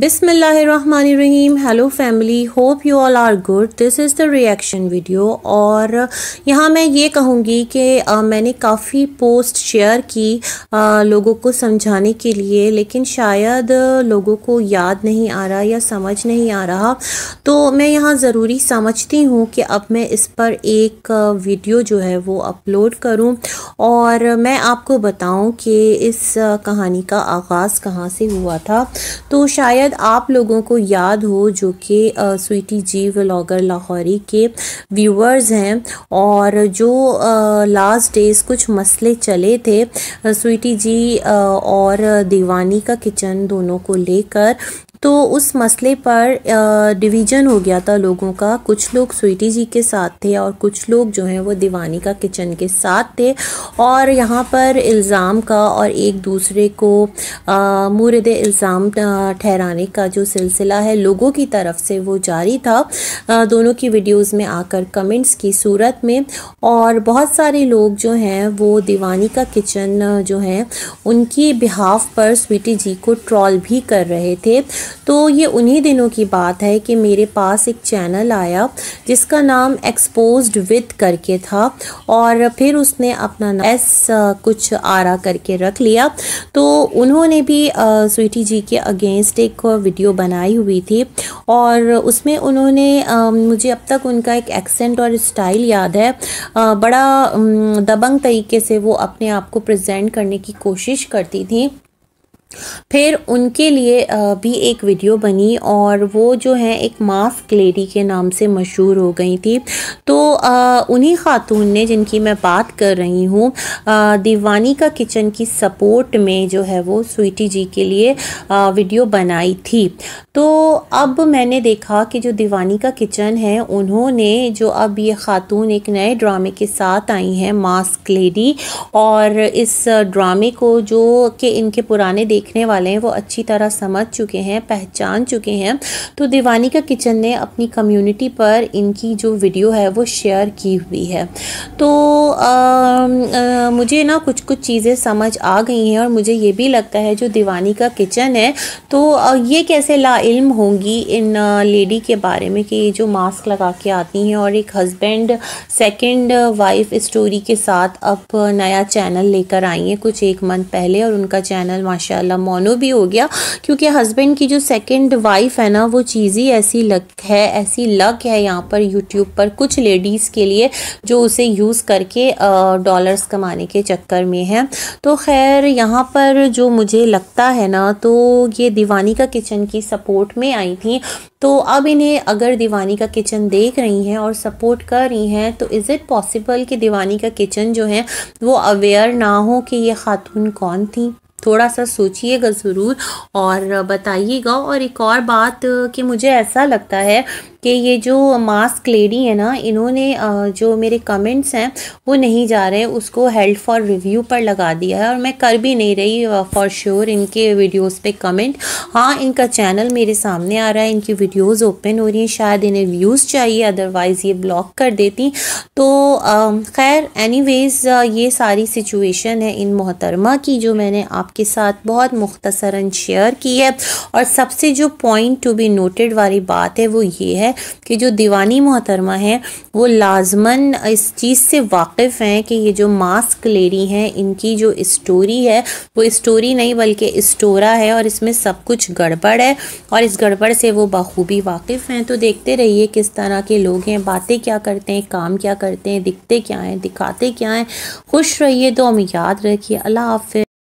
बिसमीम hello family hope you all are good this is the reaction video और यहाँ मैं ये कहूँगी कि मैंने काफ़ी पोस्ट शेयर की आ, लोगों को समझाने के लिए लेकिन शायद लोगों को याद नहीं आ रहा या समझ नहीं आ रहा तो मैं यहाँ ज़रूरी समझती हूँ कि अब मैं इस पर एक वीडियो जो है वो अपलोड करूँ और मैं आपको बताऊँ कि इस कहानी का आगाज़ कहाँ से हुआ था तो शायद शायद आप लोगों को याद हो जो कि स्वीटी जी व्लागर लाहौरी के व्यूअर्स हैं और जो लास्ट डेज़ कुछ मसले चले थे स्वीटी जी और दीवानी का किचन दोनों को लेकर तो उस मसले पर डिवीज़न हो गया था लोगों का कुछ लोग स्वीटी जी के साथ थे और कुछ लोग जो हैं वो दीवानी का किचन के साथ थे और यहाँ पर इल्ज़ाम का और एक दूसरे को मुरद इल्ज़ाम ठहराने का जो सिलसिला है लोगों की तरफ से वो जारी था आ, दोनों की वीडियोस में आकर कमेंट्स की सूरत में और बहुत सारे लोग जो हैं वो दीवानी का किचन जो हैं उनकी बिहाफ पर स्वीटी जी को ट्रॉल भी कर रहे थे तो ये उन्हीं दिनों की बात है कि मेरे पास एक चैनल आया जिसका नाम एक्सपोज विद करके था और फिर उसने अपना एस कुछ आरा करके रख लिया तो उन्होंने भी स्वीटी जी के अगेंस्ट एक वीडियो बनाई हुई थी और उसमें उन्होंने मुझे अब तक उनका एक एक्सेंट और स्टाइल याद है बड़ा दबंग तरीके से वो अपने आप को प्रेजेंट करने की कोशिश करती थी फिर उनके लिए भी एक वीडियो बनी और वो जो है एक मास्क लेडी के नाम से मशहूर हो गई थी तो उन्हीं खातून ने जिनकी मैं बात कर रही हूँ दीवानी का किचन की सपोर्ट में जो है वो स्वीटी जी के लिए वीडियो बनाई थी तो अब मैंने देखा कि जो दीवानी का किचन है उन्होंने जो अब ये खातून एक नए ड्रामे के साथ आई हैं मास्क लेडी और इस ड्रामे को जो कि इनके पुराने देख देखने वाले हैं वो अच्छी तरह समझ चुके हैं पहचान चुके हैं तो दीवानी का किचन ने अपनी कम्युनिटी पर इनकी जो वीडियो है वो शेयर की हुई है तो आ, आ, मुझे ना कुछ कुछ चीज़ें समझ आ गई हैं और मुझे ये भी लगता है जो दीवानी का किचन है तो आ, ये कैसे लाइल्म होंगी इन लेडी के बारे में कि जो मास्क लगा के आती हैं और एक हस्बैंड सेकंड वाइफ स्टोरी के साथ अब नया चैनल लेकर आई हैं कुछ एक मंथ पहले और उनका चैनल माशा माशाल्लाह मोनो भी हो गया क्योंकि हस्बैंड की जो सेकंड वाइफ है ना वो चीज़ ही ऐसी लक है ऐसी लक है यहाँ पर यूट्यूब पर कुछ लेडीज़ के लिए जो उसे यूज़ करके डॉलर्स कमाने के चक्कर में है तो खैर यहाँ पर जो मुझे लगता है ना तो ये दीवानी का किचन की सपोर्ट में आई थी तो अब इन्हें अगर दीवानी का किचन देख रही हैं और सपोर्ट कर रही हैं तो इज़ इट पॉसिबल कि दीवानी का किचन जो है वो अवेयर ना हो कि ये खातून कौन थी थोड़ा सा सोचिएगा ज़रूर और बताइएगा और एक और बात कि मुझे ऐसा लगता है कि ये जो मास्क लेडी है ना इन्होंने जो मेरे कमेंट्स हैं वो नहीं जा रहे उसको हेल्प फॉर रिव्यू पर लगा दिया है और मैं कर भी नहीं रही फॉर श्योर इनके वीडियोस पे कमेंट हाँ इनका चैनल मेरे सामने आ रहा है इनकी वीडियोस ओपन हो रही हैं शायद इन्हें व्यूज़ चाहिए अदरवाइज़ ये ब्लॉक कर देती तो खैर एनी ये सारी सिचुएशन है इन मोहतरमा की जो मैंने आपके साथ बहुत मुख्तसरा शेयर की है और सबसे जो पॉइंट टू बी नोटेड वाली बात है वो ये है है कि जो दीवानी मोहतरमा हैं वो लाजमन इस चीज़ से वाकिफ़ हैं कि ये जो मास्क लेडी हैं इनकी जो स्टोरी है वो स्टोरी नहीं बल्कि स्टोरा है और इसमें सब कुछ गड़बड़ है और इस गड़बड़ से वो बखूबी वाकिफ़ हैं तो देखते रहिए किस तरह के लोग हैं बातें क्या करते हैं काम क्या करते हैं दिखते क्या हैं दिखाते क्या हैं खुश रहिए तो हम याद रखिए अल्लाह हाफ